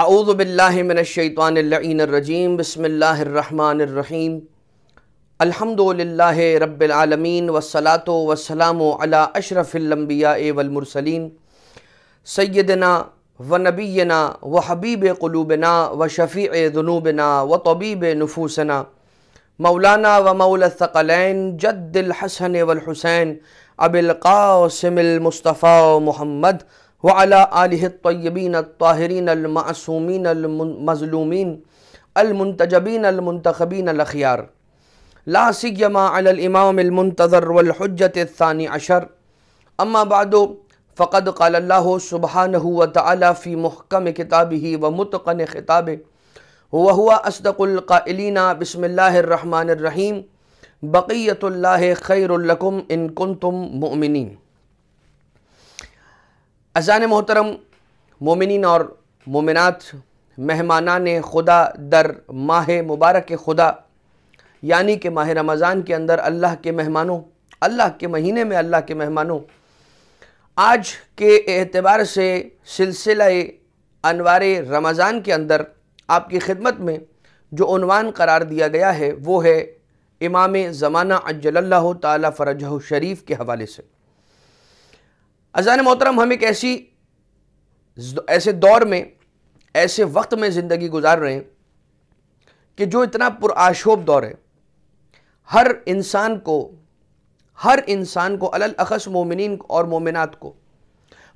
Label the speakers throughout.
Speaker 1: आऊज़बिल्लिमिनशैतवानरजीम बसमीम अलहमदिल्ला रबालमीन वसलात वसलाम अला अशरफ़िल्बिया वलमरसलिन सैदना व नबीना व हबीब क़लूबना व शफ़ी ज़ुनूबना व तबीब नफूसना मौलाना व मौलसकलैन जद्दिल हसन वलहुसैन मुस्तफ़ा मोहम्मद वाला आलहतबीन ताहरीन अलमासूमिन अलमज़लूमिन अलमंतजबीन अलमंतखबीन अलखियार लासिगमामामतज़र वलहजतनी अशर अम्मा बाद फ़क़द कल्ला सुबहान हुआ तफ़ी महकम किताब ही व मतकन खिताब हुआ हुआ असदकुल्कालीना बसमीम बक़ीतल खैरकुम इन कुन तुम ममिन अजान मोहतरम मोमिन और मोमिनत मेहमाना ने खुदा दर माह मुबारक खुदा यानी कि माह रमज़ान के अंदर अल्लाह के मेहमानों अल्लाह के महीने में अल्लाह के मेहमानों आज के एतबार से सिलसिला अनवार रमज़ान के अंदर आपकी खिदमत में जो उनवान करार दिया गया है वो है इमाम ज़माना अज्जल्ला तरज शरीफ के हवाले से अजान मोहतरम हम एक ऐसी ऐसे दौर में ऐसे वक्त में ज़िंदगी गुजार रहे हैं कि जो इतना पुराशोब दौर है हर इंसान को हर इंसान को अलल अखस मोमिन और मोमिनत को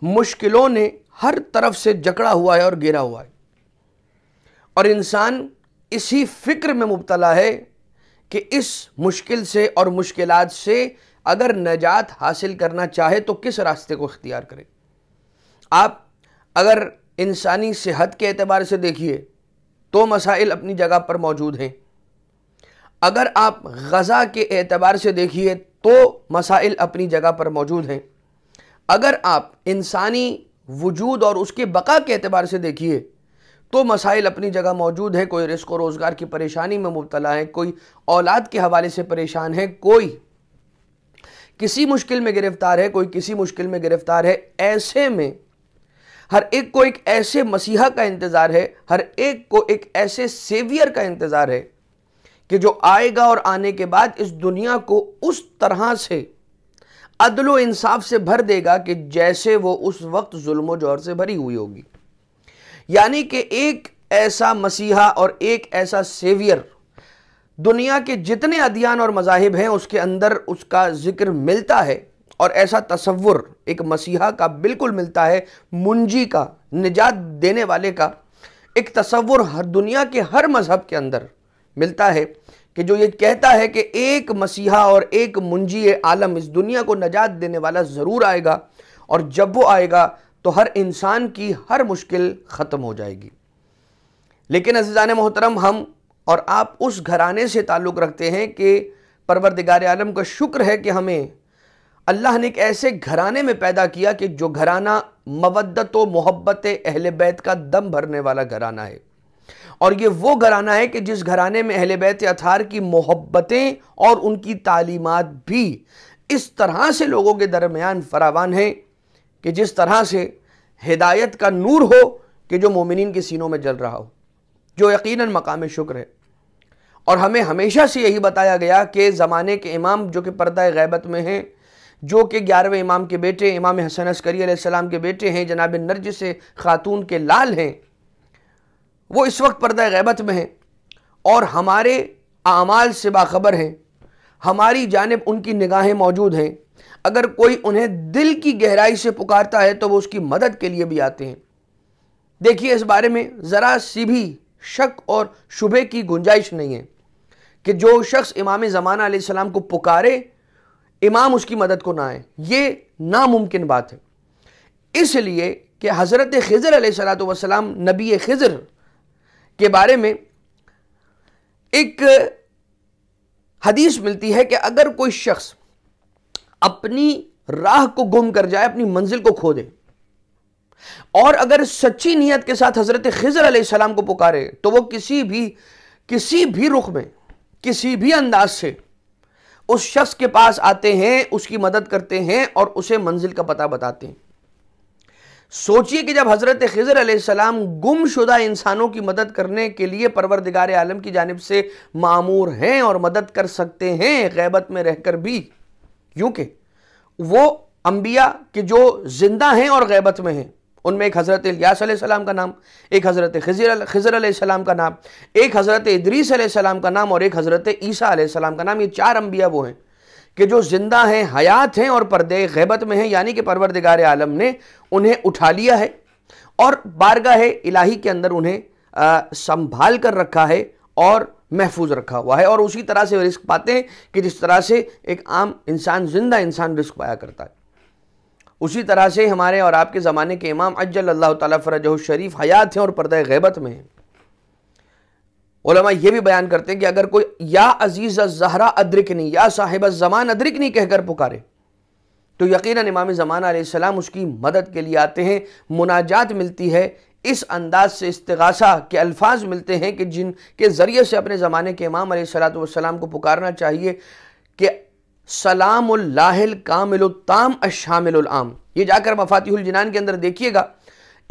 Speaker 1: मुश्किलों ने हर तरफ से जकड़ा हुआ है और घेरा हुआ है और इंसान इसी फिक्र में मुबतला है कि इस मुश्किल से और मुश्किलात से अगर नजात हासिल करना चाहे तो किस रास्ते को इख्तियार करें आप अगर इंसानी सेहत के एतबार से देखिए तो मसाइल अपनी जगह पर मौजूद हैं अगर आप गज़ा के एतबार से देखिए तो मसाइल अपनी जगह पर मौजूद हैं अगर आप इंसानी वजूद और उसके बका के एतबार से देखिए तो मसाइल अपनी जगह मौजूद है कोई रिस्क और रोज़गार की परेशानी में मुबतला है कोई औलाद के हवाले से परेशान है कोई किसी मुश्किल में गिरफ्तार है कोई किसी मुश्किल में गिरफ्तार है ऐसे में हर एक को एक ऐसे मसीहा का इंतज़ार है हर एक को एक ऐसे सेवियर का इंतज़ार है कि जो आएगा और आने के बाद इस दुनिया को उस तरह से अदलो इंसाफ से भर देगा कि जैसे वो उस वक्त जुल्म जोर से भरी हुई होगी यानी कि एक ऐसा मसीहा और एक ऐसा सेवियर दुनिया के जितने अदियान और मजाहिब हैं उसके अंदर उसका जिक्र मिलता है और ऐसा तस्वुर एक मसीहा का बिल्कुल मिलता है मुंजी का निजात देने वाले का एक तस्वुर हर दुनिया के हर मज़हब के अंदर मिलता है कि जो ये कहता है कि एक मसीहा और एक मुंजी आलम इस दुनिया को नजात देने वाला ज़रूर आएगा और जब वो आएगा तो हर इंसान की हर मुश्किल ख़त्म हो जाएगी लेकिन अजीज़ान मोहतरम हम और आप उस घराने से ताल्लुक़ रखते हैं कि परवरदिगार आलम का शुक्र है कि हमें अल्लाह ने एक ऐसे घराने में पैदा किया कि जो घराना मवदत व मोहब्बत अहल बैत का दम भरने वाला घराना है और ये वो घराना है कि जिस घराने में अहल बैत अथार की मोहब्बतें और उनकी तालीमत भी इस तरह से लोगों के दरमियान फरावान हैं कि जिस तरह से हिदायत का नूर हो कि जो मोमिन के सीनों में जल रहा हो जो यकीनन मकाम शुक्र है और हमें हमेशा से यही बताया गया कि ज़माने के इमाम जो कि पर्दा गैबत में हैं जो कि ग्यारहवें इमाम के बेटे इमाम हसन अस्करी सलाम के बेटे हैं जनाब नर्ज से ख़ातून के लाल हैं वो इस वक्त पर्दा गैबत में हैं और हमारे आमाल से बाखबर हैं हमारी जानब उनकी निगाहें मौजूद हैं अगर कोई उन्हें दिल की गहराई से पुकारता है तो वो उसकी मदद के लिए भी आते हैं देखिए इस बारे में ज़रा सी भी शक और शुबे की गुंजाइश नहीं है कि जो शख्स इमाम ज़माना आसमाम को पुकारे इमाम उसकी मदद को ना आए ये नामुमकिन बात है इसलिए कि हज़रत खज़र सलाम नबी खज़र के बारे में एक हदीस मिलती है कि अगर कोई शख्स अपनी राह को गुम कर जाए अपनी मंजिल को खो दे और अगर सच्ची नीयत के साथ हज़रत खज़र सलाम को पुकारे तो वो किसी भी किसी भी रुख में किसी भी अंदाज से उस शख्स के पास आते हैं उसकी मदद करते हैं और उसे मंजिल का पता बताते हैं सोचिए कि जब हज़रत खज़र आसमाम गुमशुदा इंसानों की मदद करने के लिए परवरदिगार आलम की जानब से मामूर हैं और मदद कर सकते हैं गैबत में रहकर भी क्योंकि वो अंबिया के जो ज़िंदा हैं और गैबत में हैं उनमें एक हज़रत इलियास सलाम का नाम एक हज़रत खजर खजर सलाम का नाम एक हज़रत इदरीस सलाम का नाम और एक हज़रत ईसा सलाम का नाम ये चार अम्बिया वो हैं कि जो ज़िंदा हैं हयात हैं और परदे गैबत में हैं यानी कि परवरदिगार आलम ने उन्हें उठा लिया है और बारगाह इलाही के अंदर उन्हें आ, संभाल कर रखा है और महफूज रखा हुआ है और उसी तरह से रिस्क पाते हैं कि जिस तरह से एक आम इंसान ज़िंदा इंसान रिस्क पाया करता है उसी तरह से हमारे और आपके ज़माने के इमाम अज्जल अल्लाह तला शरीफ हयात हैं और पर्दा गैबत में हैं ओलमा ये भी बयान करते हैं कि अगर कोई या अजीज़ जहरा अदरक नहीं या साहिब जमान अदरक नहीं कहकर पुकारे तो यकीन इमाम ज़मान आसमाम उसकी मदद के लिए आते हैं मुनाजात मिलती है इस अंदाज से इस्तगासा के अल्फाज मिलते हैं कि जिन के ज़रिए से अपने ज़माने के इमाम सलाम को पुकारना चाहिए कि सलाम सलामुल्लाहिल अशामिल आम ये जाकर जिनान के अंदर देखिएगा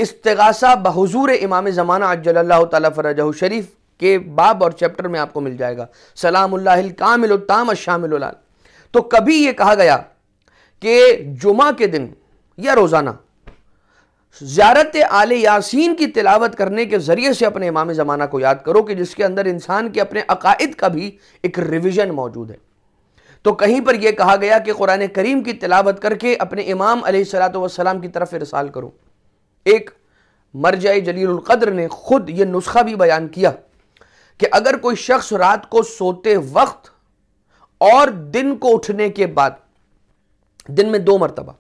Speaker 1: इस्तगासा बहजूर इमाम ज़माना अजल्ला तला शरीफ के बाब और चैप्टर में आपको मिल जाएगा सलाम सलामुल्लाहिल कामिलुत्ताम अशामिलआल तो कभी ये कहा गया कि जुमा के दिन या रोज़ाना ज़्यारत आल यासीन की तिलावत करने के ज़रिए से अपने इमाम ज़माना को याद करो कि जिसके अंदर इंसान के अपने अकायद का भी एक रिविज़न मौजूद है तो कहीं पर यह कहा गया कि कुरान करीम की तिलावत करके अपने इमाम सलाम की तरफ इरसाल करो एक मरज जलीलकद्र ने खुद यह नुस्खा भी बयान किया कि अगर कोई शख्स रात को सोते वक्त और दिन को उठने के बाद दिन में दो मरतबा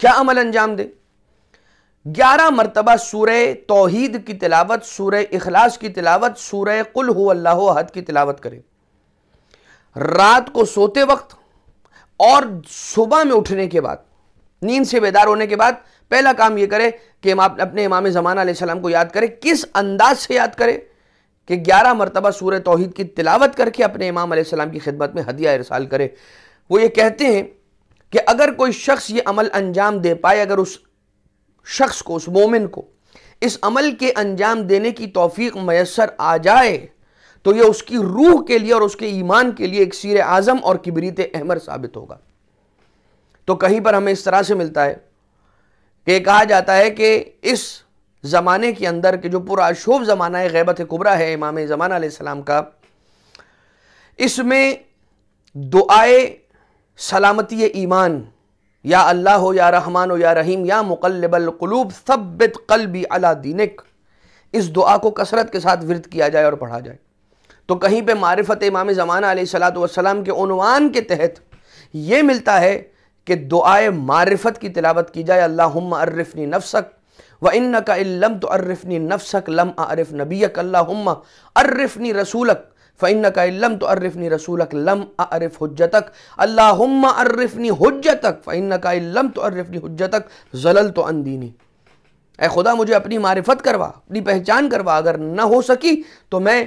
Speaker 1: क्या अमल अंजाम दे ग्यारह मरतबा सूर्य तोहीद की तिलावत सूर्य इखलास की तिलावत सूर्य कुल हो अल्लाह हद की तिलावत करें रात को सोते वक्त और सुबह में उठने के बाद नींद से बेदार होने के बाद पहला काम यह करें कि आप अपने इमाम जमाना सलाम को याद करें किस अंदाज से याद करें कि ग्यारह मरतबा सूर तोहद की तिलावत करके अपने इमाम सलाम की खिदमत में हदिया इरसाल करे वो ये कहते हैं कि अगर कोई शख्स ये अमल अंजाम दे पाए अगर उस शख्स को उस मोमिन को इस अमल के अंजाम देने की तोफ़ी मैसर आ जाए तो यह उसकी रूह के लिए और उसके ईमान के लिए एक सीर आज़म और किबरीत अहमर साबित होगा तो कहीं पर हमें इस तरह से मिलता है कि कहा जाता है कि इस ज़माने के अंदर के जो पूरा अशोभ ज़माना है गैबत कुबरा है इमाम ज़मान सलाम का इसमें दुआए सलामती ईमान या अल्लाह हो या रहमान हो या रहीम या सब कल भी अला दीनिक इस दुआ को कसरत के साथ वृद्ध किया जाए और पढ़ा जाए तो कहीं पे मारफत इमाम ज़माना सलात वसलाम के उनवान के तहत ये मिलता है कि दुआए मारफत की तिलावत की जाए अल्लाम अर्रफ़नी नफसक व इन का लम तो अर्रफ़नी नफसक लम आरफ नबीक अल्लाम अर्रफ़नी रसूलक फ़ैन का इलम तो अर्रफ़नी रसूलक लम आरफ हजतक अल्लाम अर्रफ़नी हजतक फ़ैन का इलम तो अर्रफ़नी हजतक जलल तो अंदीनी ए खुदा मुझे अपनी मारफत करवा अपनी पहचान करवा अगर ना हो सकी तो मैं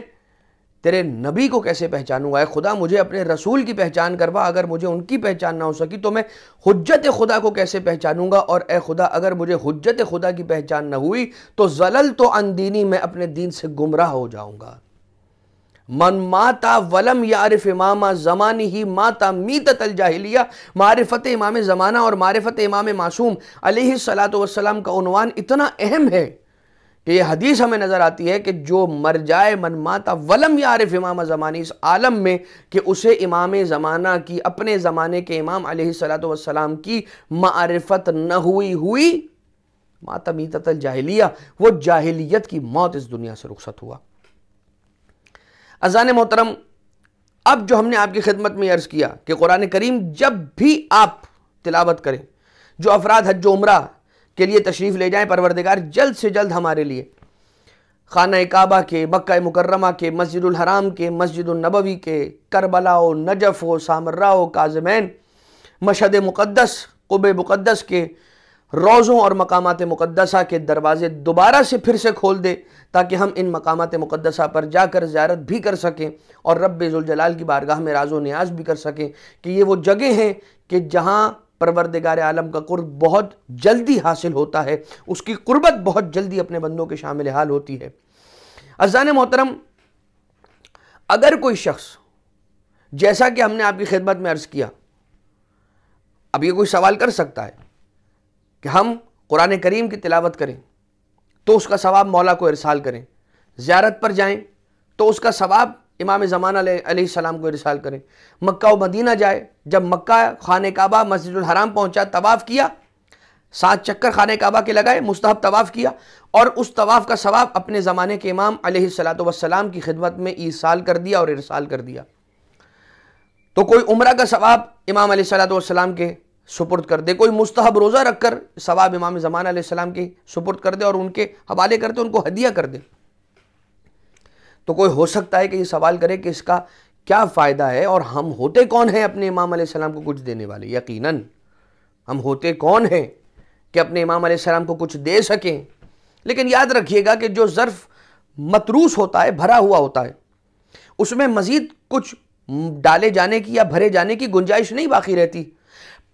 Speaker 1: तेरे नबी को कैसे पहचानूंगा है खुदा मुझे अपने रसूल की पहचान करवा अगर मुझे उनकी पहचान ना हो सकी तो मैं हजत खुदा को कैसे पहचानूंगा और ए खुदा अगर मुझे हजत खुदा की पहचान ना हुई तो जलल तो अनदीनी मैं अपने दीन से गुमराह हो जाऊंगा मन माता वलम यारिफ इमामा जमानी ही माता मीत तल जाहलिया मारफत इमाम ज़माना और मारफत इमाम मासूम अलही सलात वसलाम का उनवान इतना अहम है कि यह हदीस हमें नज़र आती है कि जो मर जाए मनमाता वलम यारिफ इमाम ज़मानी इस आलम में कि उसे इमाम ज़माना की अपने ज़माने के इमाम सलाम की मारफत न हुई हुई माता मीतल जाहलिया वो जाहलीत की मौत इस दुनिया से रुखसत हुआ अजान मोहतरम अब जो हमने आपकी खिदमत में अर्ज़ किया कि कुरान करीम जब भी आप तिलावत करें जो अफराद हज उमरा के लिए तशरीफ़ ले जाएं परवरदिगार जल्द से जल्द हमारे लिए खाना काबा के मक्का मुकर्रमा के मस्जिद हराम के मस्जिद नबवी के करबला हो नजफ़ हो सामर्रा हो काजमैन मशद मुक़दस कुब मुक़दस के रोज़ों और मकाम मुक़दसा के दरवाज़े दोबारा से फिर से खोल दे ताकि हम इन मकाम मुक़दसा पर जाकर ज़्यारत भी कर सकें और जुलजलाल की बारगाह में राज़ो न्याज भी कर सकें कि ये वो जगह हैं कि जहाँ परवरदिगार आलम का कुर्ब बहुत जल्दी हासिल होता है उसकी कुर्बत बहुत जल्दी अपने बंदों के शामिल हाल होती है अजान मोहतरम अगर कोई शख्स जैसा कि हमने आपकी खिदमत में अर्ज़ किया अब ये कोई सवाल कर सकता है कि हम कुरान करीम की तिलावत करें तो उसका सवाब मौला को इरसाल करें ज़्यारत पर जाएं तो उसका सवाब इमाम ज़मान सलाम को रिसाल करें मक्का व मदीना जाए जब मक्का खान काबा मस्जिद हराम पहुँचा तवाफ़ किया सात चक्कर खान काबा के लगाए मुस्तहब तवाफ़ किया और उस तवाफ़ का सवाब अपने ज़माने के इमाम वसलाम की खिदमत में ईसाल कर दिया और इरसाल कर दिया तो कोई उम्र का सवाब इमाम सलाम के सुपुर्द कर दे कोई मुस्तहब रोज़ा रख कर सवाब इमाम ज़मान सलाम के सुपुर्द कर दे और उनके हवाले कर दे उनको हदिया कर दे तो कोई हो सकता है कि ये सवाल करे कि इसका क्या फ़ायदा है और हम होते कौन हैं अपने इमाम सलाम को कुछ देने वाले यकीनन हम होते कौन हैं कि अपने इमाम सलाम को कुछ दे सकें लेकिन याद रखिएगा कि जो ज़र्फ़ मतरूस होता है भरा हुआ होता है उसमें मज़ीद कुछ डाले जाने की या भरे जाने की गुंजाइश नहीं बाकी रहती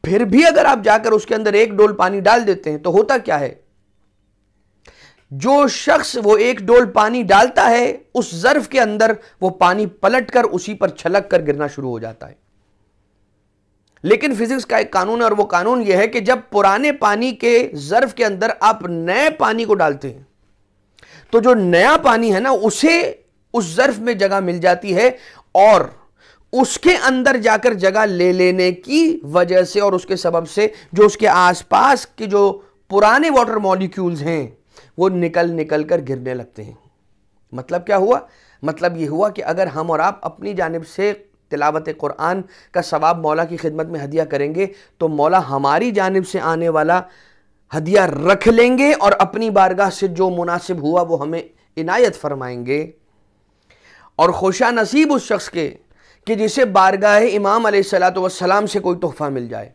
Speaker 1: फिर भी अगर आप जाकर उसके अंदर एक डोल पानी डाल देते हैं तो होता क्या है जो शख्स वो एक डोल पानी डालता है उस ज़र्फ के अंदर वो पानी पलट कर उसी पर छलक कर गिरना शुरू हो जाता है लेकिन फिजिक्स का एक कानून है और वो कानून यह है कि जब पुराने पानी के ज़र्फ के अंदर आप नए पानी को डालते हैं तो जो नया पानी है ना उसे उस ज़र्फ में जगह मिल जाती है और उसके अंदर जाकर जगह ले लेने की वजह से और उसके सबब से जो उसके आसपास के जो पुराने वाटर मॉलिक्यूल्स हैं वो निकल निकल कर गिरने लगते हैं मतलब क्या हुआ मतलब ये हुआ कि अगर हम और आप अपनी जानब से तिलावत क़ुरान का सवाब मौला की खिदमत में हदिया करेंगे तो मौला हमारी जानब से आने वाला हदिया रख लेंगे और अपनी बारगाह से जो मुनासिब हुआ वो हमें इनायत फरमाएंगे और खुशा नसीब उस शख्स के कि जिसे बारगाह इमाम सलाम से कोई तोहफ़ा मिल जाए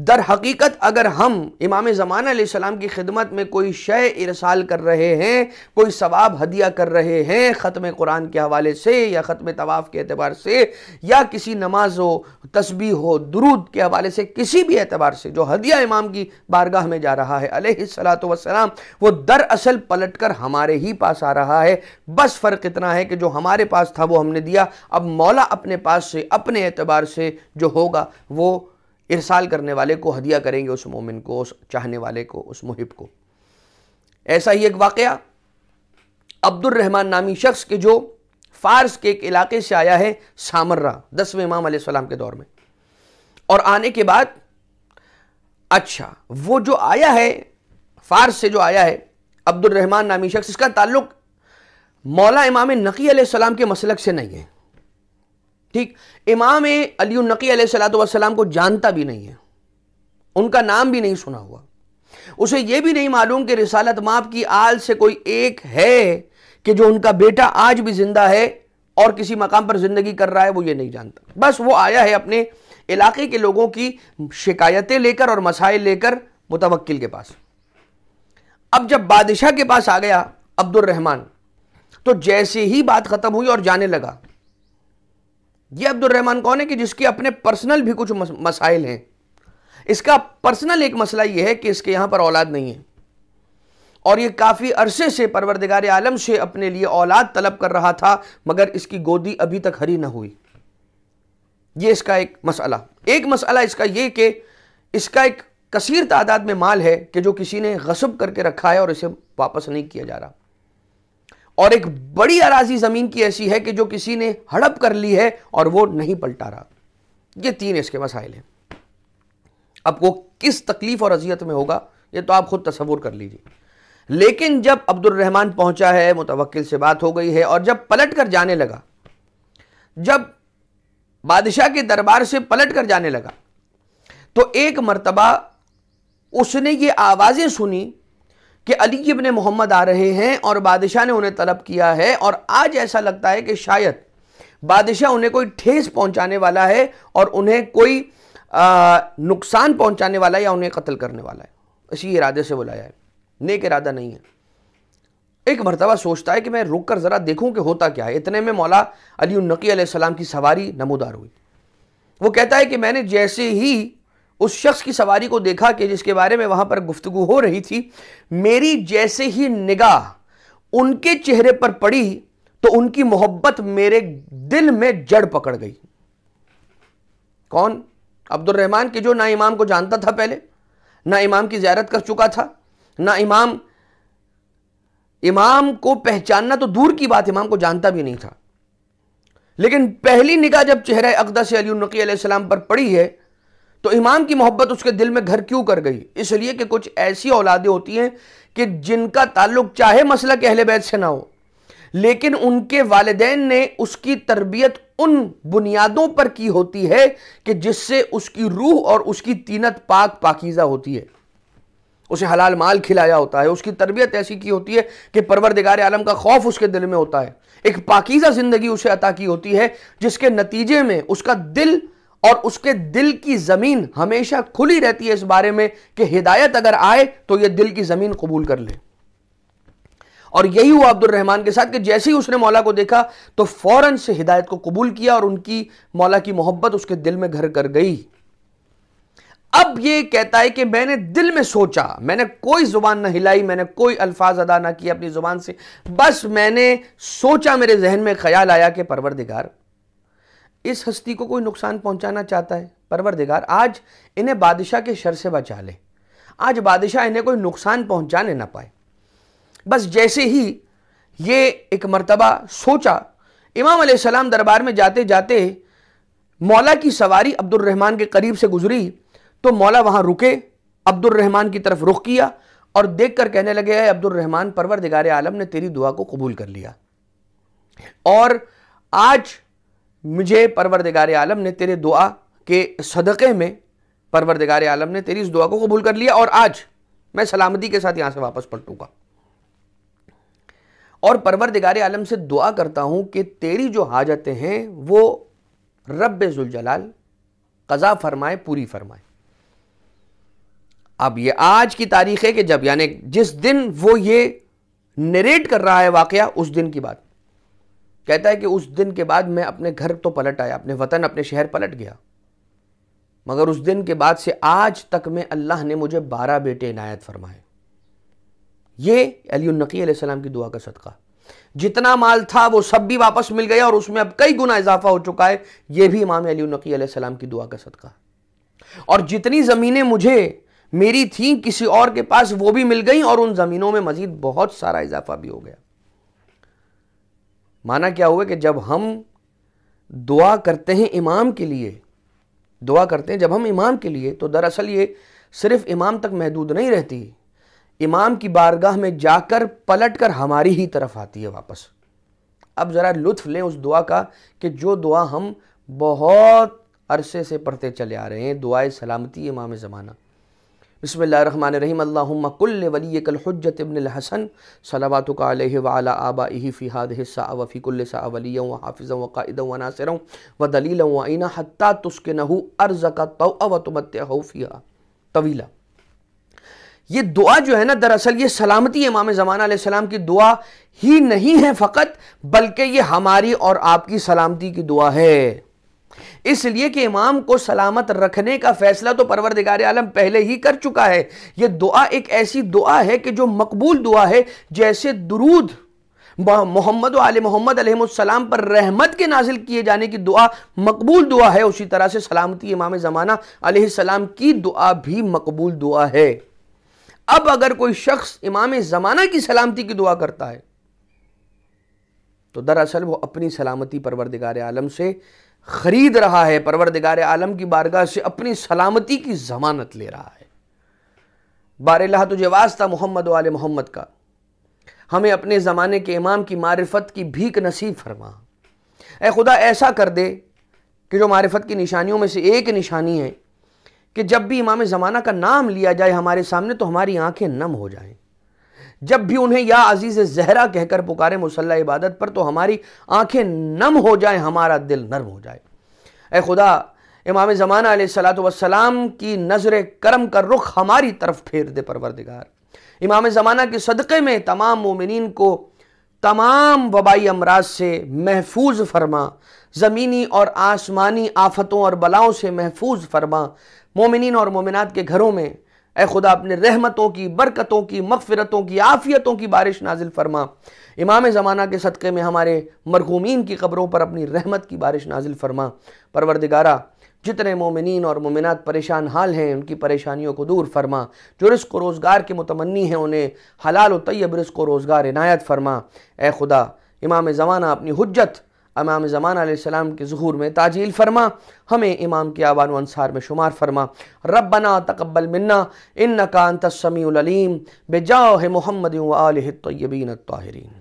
Speaker 1: दर हकीकत अगर हम इमाम ज़मान की खिदमत में कोई शय इरसाल कर रहे हैं कोई सवाब हदिया कर रहे हैं ख़त्म कुरान के हवाले से या ख़त्म तवाफ़ के अतबार से या किसी नमाज हो तस्बी हो दरूद के हवाले से किसी भी एतबार से जो हदिया इमाम की बारगाह में जा रहा है अलैहिस्सलातु वसलाम वो दरअसल पलट कर हमारे ही पास आ रहा है बस फ़र्क इतना है कि जो हमारे पास था वो हमने दिया अब मौला अपने पास से अपने एतबार से जो होगा वो इरसाल करने वाले को हदिया करेंगे उस मोमिन को उस चाहने वाले को उस मुहिब को ऐसा ही एक वाक़ अब्दुलरहमान नामी शख्स के जो फ़ारस के एक इलाके से आया है सामर्रा दसवें इमाम सलाम के दौर में और आने के बाद अच्छा वो जो आया है फ़ारस से जो आया है अब्दुलरहमान नामी शख्स इसका ताल्लुक़ मौला इमाम नकी सलाम के मसलक से नहीं है ठीक इमाम अली नकी सलाम को जानता भी नहीं है उनका नाम भी नहीं सुना हुआ उसे यह भी नहीं मालूम कि रिसालत माप की आल से कोई एक है कि जो उनका बेटा आज भी जिंदा है और किसी मकाम पर ज़िंदगी कर रहा है वो ये नहीं जानता बस वो आया है अपने इलाके के लोगों की शिकायतें लेकर और मसाइल लेकर मुतवक्ल के पास अब जब बादशाह के पास आ गया अब्दुलरहमान तो जैसे ही बात ख़त्म हुई और जाने लगा ये रहमान कौन है कि जिसके अपने पर्सनल भी कुछ मसाइल हैं इसका पर्सनल एक मसला ये है कि इसके यहां पर औलाद नहीं है और ये काफ़ी अरसे से परवरदिगार आलम से अपने लिए औलाद तलब कर रहा था मगर इसकी गोदी अभी तक हरी ना हुई ये इसका एक मसला एक मसला इसका ये कि इसका एक कसीर तादाद में माल है कि जो किसी ने गसब करके रखा है और इसे वापस नहीं किया जा रहा और एक बड़ी अराजी जमीन की ऐसी है कि जो किसी ने हड़प कर ली है और वो नहीं पलटा रहा ये तीन इसके मसाइल हैं अब वो किस तकलीफ और अजियत में होगा ये तो आप खुद तस्वूर कर लीजिए लेकिन जब अब्दुलरहमान पहुंचा है मुतवक्किल से बात हो गई है और जब पलट कर जाने लगा जब बादशाह के दरबार से पलट कर जाने लगा तो एक मरतबा उसने ये आवाज़ें सुनी कि अली इबन मोहम्मद आ रहे हैं और बादशाह ने उन्हें तलब किया है और आज ऐसा लगता है कि शायद बादशाह उन्हें कोई ठेस पहुंचाने वाला है और उन्हें कोई आ, नुकसान पहुंचाने वाला है या उन्हें कत्ल करने वाला है इसी इरादे से बुलाया है नेक इरादा नहीं है एक मरतबा सोचता है कि मैं रुक कर ज़रा देखूं कि होता क्या है इतने में मौला अली नकी सलाम की सवारी नमोदार हुई वो कहता है कि मैंने जैसे ही उस शख्स की सवारी को देखा कि जिसके बारे में वहां पर गुफ्तगु हो रही थी मेरी जैसे ही निगाह उनके चेहरे पर पड़ी तो उनकी मोहब्बत मेरे दिल में जड़ पकड़ गई कौन अब्दुलरहमान के जो ना इमाम को जानता था पहले ना इमाम की ज्यारत कर चुका था ना इमाम इमाम को पहचानना तो दूर की बात इमाम को जानता भी नहीं था लेकिन पहली निगाह जब चेहरा अकदा से अली नकी सलाम पर पड़ी है तो इमाम की मोहब्बत उसके दिल में घर क्यों कर गई इसलिए कि कुछ ऐसी औलादें होती हैं कि जिनका ताल्लुक चाहे मसला के अहल बैत से ना हो लेकिन उनके वालदेन ने उसकी तरबियत उन बुनियादों पर की होती है कि जिससे उसकी रूह और उसकी तीनत पाक पाकिज़ा होती है उसे हलाल माल खिलाया होता है उसकी तरबियत ऐसी की होती है कि परवरदिगार आलम का खौफ उसके दिल में होता है एक पाकिज़ा ज़िंदगी उसे अता की होती है जिसके नतीजे में उसका दिल और उसके दिल की ज़मीन हमेशा खुली रहती है इस बारे में कि हिदायत अगर आए तो यह दिल की ज़मीन कबूल कर ले और यही हुआ अब्दुल रहमान के साथ कि जैसे ही उसने मौला को देखा तो फ़ौरन से हिदायत को कबूल किया और उनकी मौला की मोहब्बत उसके दिल में घर कर गई अब यह कहता है कि मैंने दिल में सोचा मैंने कोई ज़ुबान ना हिलाई मैंने कोई अल्फाज अदा ना किया अपनी ज़ुबान से बस मैंने सोचा मेरे जहन में ख्याल आया कि परवरदिगार इस हस्ती को कोई नुकसान पहुंचाना चाहता है परवरदिगार आज इन्हें बादशाह के शर से बचा ले आज बादशाह इन्हें कोई नुकसान पहुंचाने ना पाए बस जैसे ही ये एक मरतबा सोचा इमाम सलाम दरबार में जाते जाते मौला की सवारी अब्दुलरहमान के करीब से गुजरी तो मौला वहाँ रुके अब्दुलरहमान की तरफ रुख किया और देख कर कहने लगे है अब्दुलरहमान परवर दिगार आलम ने तेरी दुआ को कबूल कर लिया और आज मुझे परवरदिगार आलम ने तेरे दुआ के सदक़े में परवरदिगार आलम ने तेरी इस दुआ को कबूल कर लिया और आज मैं सलामती के साथ यहाँ से वापस पलटूँगा और परवरदिगार आलम से दुआ करता हूँ कि तेरी जो हाजतें हैं वो रब जुलजलाल कज़ा फरमाए पूरी फरमाए अब ये आज की तारीख है कि जब यानी जिस दिन वो ये नरेट कर रहा है वाकया उस दिन की बात कहता है कि उस दिन के बाद मैं अपने घर तो पलट आया अपने वतन अपने शहर पलट गया मगर उस दिन के बाद से आज तक में अल्लाह ने मुझे बारह बेटे इनायत फरमाए ये अली सलाम की दुआ का सदका जितना माल था वो सब भी वापस मिल गया और उसमें अब कई गुना इजाफा हो चुका है ये भी इमाम अली सलाम की दुआ का सदका और जितनी ज़मीनें मुझे मेरी थी किसी और के पास वो भी मिल गई और उन ज़मीनों में मज़ीद बहुत सारा इजाफा भी हो गया माना क्या हुआ कि जब हम दुआ करते हैं इमाम के लिए दुआ करते हैं जब हम इमाम के लिए तो दरअसल ये सिर्फ इमाम तक महदूद नहीं रहती इमाम की बारगाह में जाकर पलट कर हमारी ही तरफ आती है वापस अब ज़रा लुत्फ़ लें उस दुआ का कि जो दुआ हम बहुत अरसे से पढ़ते चले आ रहे हैं दुआए सलामती इमाम ज़माना बसमीम अल्लाकुल्ल वलीकलहजत इबन हिस्सा वक़ाद व हती तुस्क अर्ज़ का तो तवीला ये दुआ जो है ना दरअसल ये सलामती इमाम ज़माना सलाम की दुआ ही नहीं है फ़कत बल्कि ये हमारी और आपकी सलामती की दुआ है इसलिए कि इमाम को सलामत रखने का फैसला तो परवरदिगार आलम पहले ही कर चुका है यह दुआ एक ऐसी दुआ है कि जो मकबूल दुआ है जैसे दरूद मोहम्मद आल मोहम्मद अलहमसलाम पर रहमत के नाजिल किए जाने की दुआ मकबूल दुआ है उसी तरह से सलामती इमाम ज़माना सलाम की दुआ भी मकबूल दुआ है अब अगर कोई शख्स इमाम ज़माना की सलामती की दुआ करता है तो दरअसल वो अपनी सलामती परवरदिगार आलम से ख़रीद रहा है परवरदिगार आलम की बारगाह से अपनी सलामती की ज़मानत ले रहा है बारह तुझे वास्ता मोहम्मद वाले मोहम्मद का हमें अपने ज़माने के इमाम की मारफत की भीख नसीब फरमा ए खुदा ऐसा कर दे कि जो मारफत की निशानियों में से एक निशानी है कि जब भी इमाम ज़माना का नाम लिया जाए हमारे सामने तो हमारी आंखें नम हो जाएं जब भी उन्हें या अजीज जहरा कहकर पुकारे मुसल्ला इबादत पर तो हमारी आंखें नम हो जाए हमारा दिल नरम हो जाए ए खुदा इमाम ज़माना वसलाम की नज़र करम का रुख हमारी तरफ फेर दे परवरदिगार इमाम ज़माना के सदक़े में तमाम ममिन को तमाम वबाई अमराज से महफूज फरमा ज़मीनी और आसमानी आफतों और बलाओं से महफूज फरमा मोमिन और मोमिनत के घरों में ए खुदा अपने रहमतों की बरकतों की मगफ़रतों की आफ़ियतों की बारिश नाजिल फरमा इमाम ज़माना के सदक़े में हमारे मरहूमिन की ख़बरों पर अपनी रहमत की बारिश नाजिल फरमा परवरदिगारा जितने मोमिन और मोमिनत परेशान हाल हैं उनकी परेशानियों को दूर फरमा जो रिस्क व रोज़गार के मतमनी हैं उन्हें हलाल व तैयब रिस्क व रोज़गार इनायत फरमा ए खुदा इमाम ज़माना अपनी हजत इमाम ज़मान सलाम के ज़हूर में ताजील फरमा हमें इमाम के आबान अनसार में शुमार फरमा रबना तकबल मन्ना इन नकान तस्मीम बेजाह मोहम्मद तयबीन ताहरीन